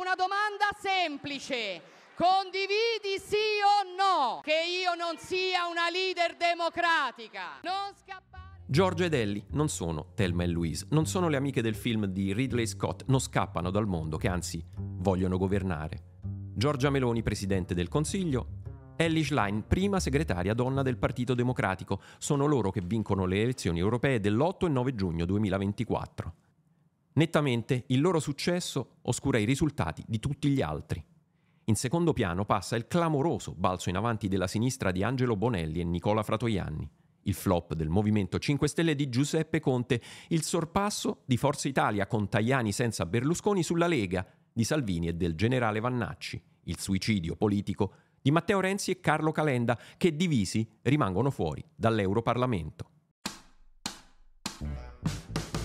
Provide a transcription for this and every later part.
una domanda semplice. Condividi sì o no che io non sia una leader democratica? Non scappare. Giorgio ed Ellie non sono Thelma e Louise, non sono le amiche del film di Ridley Scott, non scappano dal mondo che anzi vogliono governare. Giorgia Meloni, presidente del Consiglio, Ellie Schlein, prima segretaria donna del Partito Democratico. Sono loro che vincono le elezioni europee dell'8 e 9 giugno 2024. Nettamente il loro successo oscura i risultati di tutti gli altri. In secondo piano passa il clamoroso balzo in avanti della sinistra di Angelo Bonelli e Nicola Fratoianni, il flop del Movimento 5 Stelle di Giuseppe Conte, il sorpasso di Forza Italia con Tajani senza Berlusconi sulla Lega, di Salvini e del generale Vannacci, il suicidio politico di Matteo Renzi e Carlo Calenda, che divisi rimangono fuori dall'Europarlamento.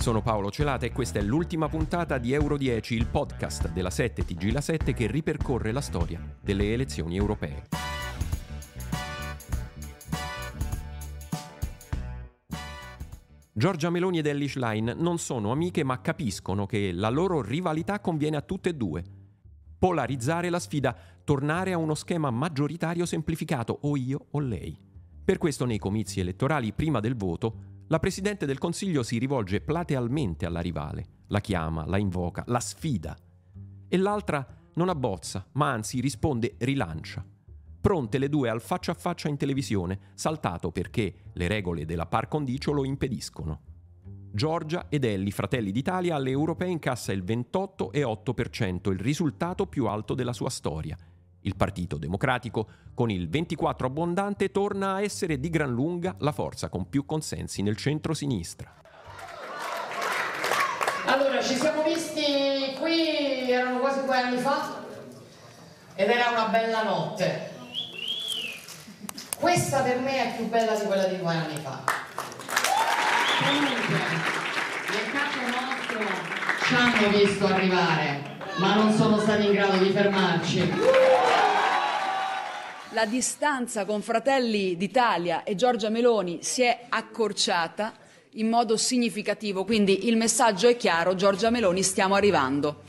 Sono Paolo Celata e questa è l'ultima puntata di Euro 10, il podcast della 7 TG La 7 che ripercorre la storia delle elezioni europee. Giorgia Meloni ed Ellie Line non sono amiche ma capiscono che la loro rivalità conviene a tutte e due. Polarizzare la sfida, tornare a uno schema maggioritario semplificato, o io o lei. Per questo nei comizi elettorali prima del voto la Presidente del Consiglio si rivolge platealmente alla rivale, la chiama, la invoca, la sfida. E l'altra non abbozza, ma anzi risponde rilancia. Pronte le due al faccia a faccia in televisione, saltato perché le regole della par condicio lo impediscono. Giorgia ed Elli, fratelli d'Italia, alle europee incassa il 28,8%, il risultato più alto della sua storia, il Partito Democratico, con il 24 abbondante, torna a essere di gran lunga la forza con più consensi nel centro-sinistra. Allora, ci siamo visti qui, erano quasi due anni fa, ed era una bella notte. Questa per me è più bella di quella di due anni fa. Comunque, nel caso nostro ci hanno visto arrivare, ma non sono stati in grado di fermarci la distanza con Fratelli d'Italia e Giorgia Meloni si è accorciata in modo significativo, quindi il messaggio è chiaro, Giorgia Meloni stiamo arrivando.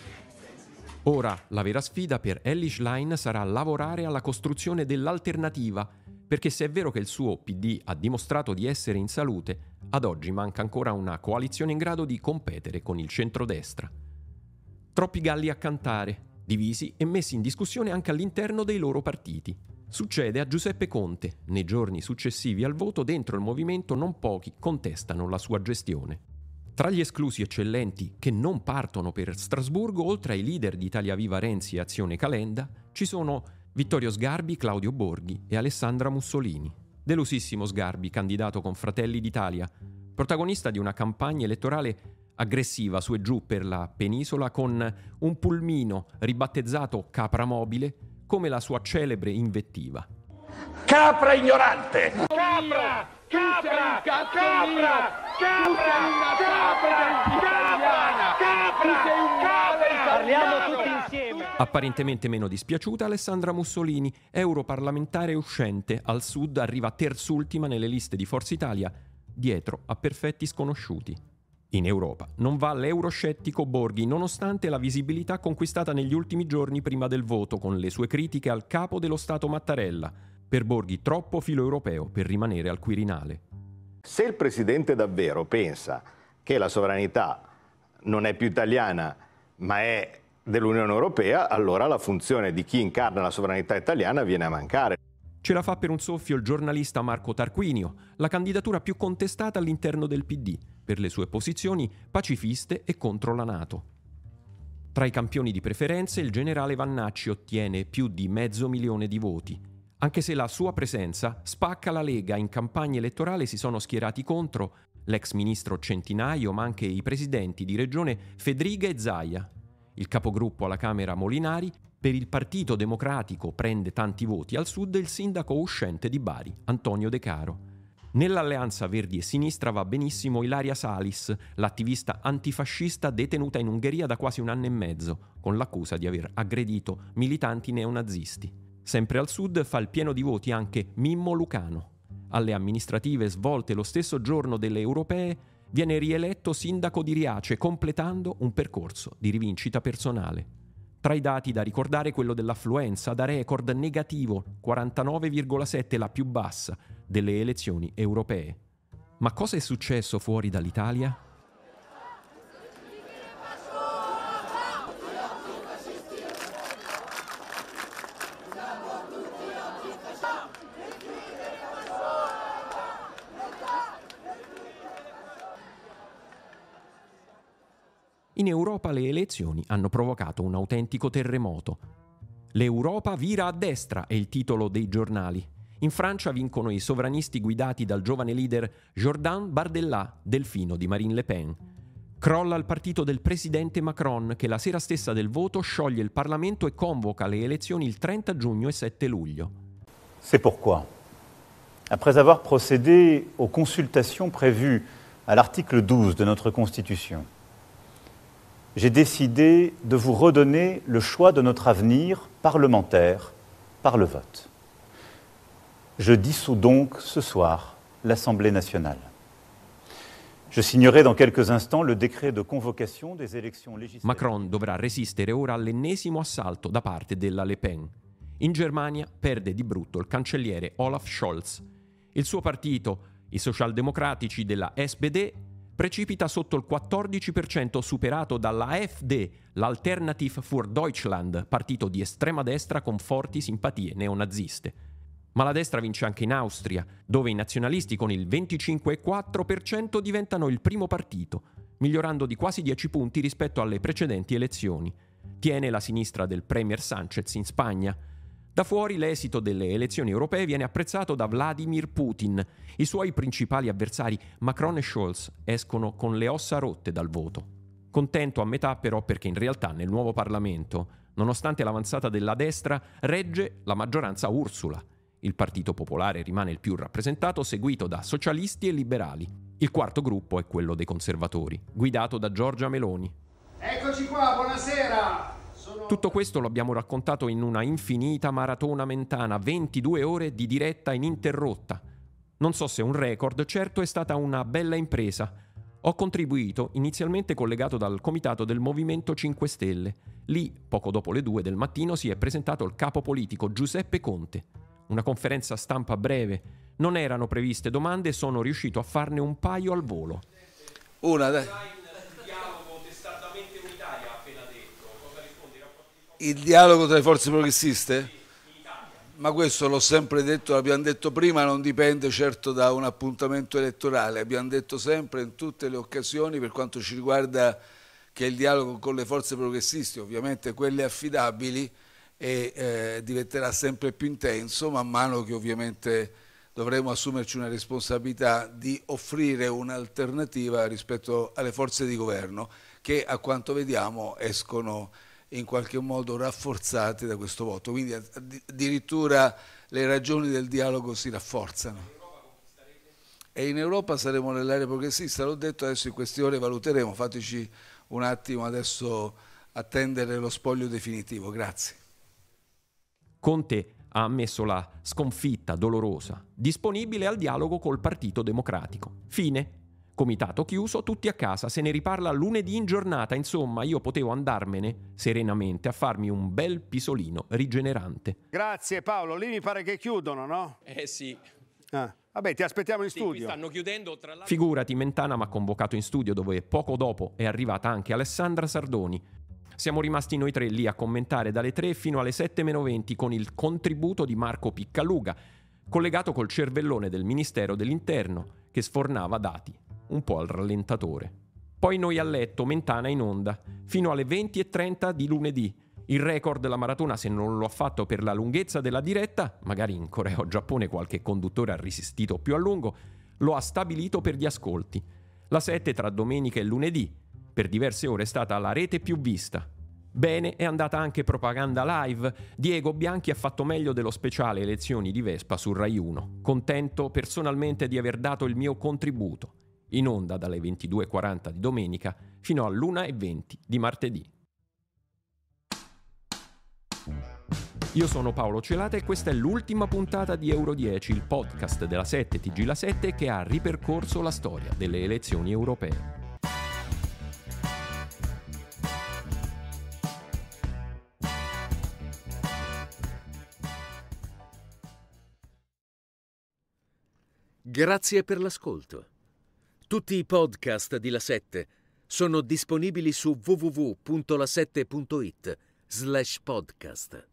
Ora la vera sfida per Ellie Schlein sarà lavorare alla costruzione dell'alternativa, perché se è vero che il suo PD ha dimostrato di essere in salute, ad oggi manca ancora una coalizione in grado di competere con il centrodestra. Troppi galli a cantare, divisi e messi in discussione anche all'interno dei loro partiti. Succede a Giuseppe Conte. Nei giorni successivi al voto dentro il movimento non pochi contestano la sua gestione. Tra gli esclusi eccellenti che non partono per Strasburgo, oltre ai leader di Italia Viva Renzi e Azione Calenda, ci sono Vittorio Sgarbi, Claudio Borghi e Alessandra Mussolini. Delusissimo Sgarbi, candidato con Fratelli d'Italia, protagonista di una campagna elettorale aggressiva su e giù per la penisola con un pulmino ribattezzato Capra Mobile come la sua celebre invettiva. Capra ignorante! Capra! Capra! Capra! Capra! Capra! Capra! Capra! Parliamo tutti insieme! Apparentemente meno dispiaciuta Alessandra Mussolini, europarlamentare uscente, al sud arriva terzultima nelle liste di Forza Italia, dietro a perfetti sconosciuti. In Europa non va l'euroscettico Borghi, nonostante la visibilità conquistata negli ultimi giorni prima del voto, con le sue critiche al capo dello Stato Mattarella. Per Borghi troppo filo europeo per rimanere al Quirinale. Se il Presidente davvero pensa che la sovranità non è più italiana, ma è dell'Unione Europea, allora la funzione di chi incarna la sovranità italiana viene a mancare. Ce la fa per un soffio il giornalista Marco Tarquinio, la candidatura più contestata all'interno del PD, per le sue posizioni pacifiste e contro la Nato. Tra i campioni di preferenze il generale Vannacci ottiene più di mezzo milione di voti, anche se la sua presenza spacca la Lega, in campagna elettorale si sono schierati contro l'ex ministro Centinaio, ma anche i presidenti di regione Fedriga e Zaia, il capogruppo alla Camera Molinari per il Partito Democratico prende tanti voti al sud il sindaco uscente di Bari, Antonio De Caro. Nell'alleanza Verdi e Sinistra va benissimo Ilaria Salis, l'attivista antifascista detenuta in Ungheria da quasi un anno e mezzo, con l'accusa di aver aggredito militanti neonazisti. Sempre al sud fa il pieno di voti anche Mimmo Lucano. Alle amministrative svolte lo stesso giorno delle europee viene rieletto sindaco di Riace, completando un percorso di rivincita personale. Tra i dati da ricordare quello dell'affluenza da record negativo 49,7 la più bassa delle elezioni europee. Ma cosa è successo fuori dall'Italia? in Europa le elezioni hanno provocato un autentico terremoto. L'Europa vira a destra è il titolo dei giornali. In Francia vincono i sovranisti guidati dal giovane leader Jordan Bardella, delfino di Marine Le Pen. Crolla il partito del presidente Macron che la sera stessa del voto scioglie il Parlamento e convoca le elezioni il 30 giugno e 7 luglio. C'est pourquoi, après avoir procédé aux consultations prévues à l'article 12 de notre Constitution, j'ai décidé de vous redonner le choix de notre avenir parlementaire par le vote. Je dissous donc ce soir l'Assemblée nationale. Je signerai dans quelques instants le décret de convocation des élections législatives. Macron dovrà resistere ora all'ennesimo assalto da parte della Le Pen. In Germania perde di brutto il cancelliere Olaf Scholz. Il suo partito, i socialdemocratici della SPD, precipita sotto il 14% superato dalla AfD, l'Alternative für Deutschland, partito di estrema destra con forti simpatie neonaziste. Ma la destra vince anche in Austria, dove i nazionalisti con il 25,4% diventano il primo partito, migliorando di quasi 10 punti rispetto alle precedenti elezioni. Tiene la sinistra del Premier Sanchez in Spagna, da fuori l'esito delle elezioni europee viene apprezzato da Vladimir Putin. I suoi principali avversari, Macron e Scholz, escono con le ossa rotte dal voto. Contento a metà però perché in realtà nel nuovo Parlamento, nonostante l'avanzata della destra, regge la maggioranza Ursula. Il Partito Popolare rimane il più rappresentato, seguito da socialisti e liberali. Il quarto gruppo è quello dei conservatori, guidato da Giorgia Meloni. Eccoci qua, buonasera! Tutto questo lo abbiamo raccontato in una infinita maratona mentana, 22 ore di diretta ininterrotta. Non so se un record, certo è stata una bella impresa. Ho contribuito, inizialmente collegato dal comitato del Movimento 5 Stelle. Lì, poco dopo le 2 del mattino, si è presentato il capo politico Giuseppe Conte. Una conferenza stampa breve. Non erano previste domande e sono riuscito a farne un paio al volo. Una, dai. il dialogo tra le forze progressiste? Ma questo l'ho sempre detto, l'abbiamo detto prima, non dipende certo da un appuntamento elettorale, abbiamo detto sempre in tutte le occasioni per quanto ci riguarda che il dialogo con le forze progressiste, ovviamente quelle affidabili, e, eh, diventerà sempre più intenso man mano che ovviamente dovremo assumerci una responsabilità di offrire un'alternativa rispetto alle forze di governo che a quanto vediamo escono in qualche modo rafforzate da questo voto. Quindi addirittura le ragioni del dialogo si rafforzano. E in Europa saremo nell'area progressista, l'ho detto, adesso in queste ore valuteremo, fateci un attimo adesso attendere lo spoglio definitivo. Grazie. Conte ha ammesso la sconfitta dolorosa, disponibile al dialogo col Partito Democratico. Fine. Comitato chiuso, tutti a casa, se ne riparla lunedì in giornata, insomma io potevo andarmene serenamente a farmi un bel pisolino rigenerante. Grazie Paolo, lì mi pare che chiudono, no? Eh sì. Ah. Vabbè, ti aspettiamo in sì, studio. stanno chiudendo tra l'altro. Figurati, Mentana mi ha convocato in studio dove poco dopo è arrivata anche Alessandra Sardoni. Siamo rimasti noi tre lì a commentare dalle 3 fino alle 7.20 con il contributo di Marco Piccaluga, collegato col cervellone del Ministero dell'Interno che sfornava dati un po' al rallentatore. Poi noi a letto, Mentana in onda, fino alle 20.30 di lunedì. Il record della maratona, se non lo ha fatto per la lunghezza della diretta, magari in Corea o Giappone qualche conduttore ha resistito più a lungo, lo ha stabilito per gli ascolti. La 7 tra domenica e lunedì, per diverse ore è stata la rete più vista. Bene è andata anche propaganda live. Diego Bianchi ha fatto meglio dello speciale Elezioni di Vespa su Rai 1. Contento personalmente di aver dato il mio contributo in onda dalle 22.40 di domenica fino all'1.20 di martedì. Io sono Paolo Celata e questa è l'ultima puntata di Euro 10, il podcast della 7 TG La 7 che ha ripercorso la storia delle elezioni europee. Grazie per l'ascolto. Tutti i podcast di La 7 sono disponibili su www.la7.it slash podcast.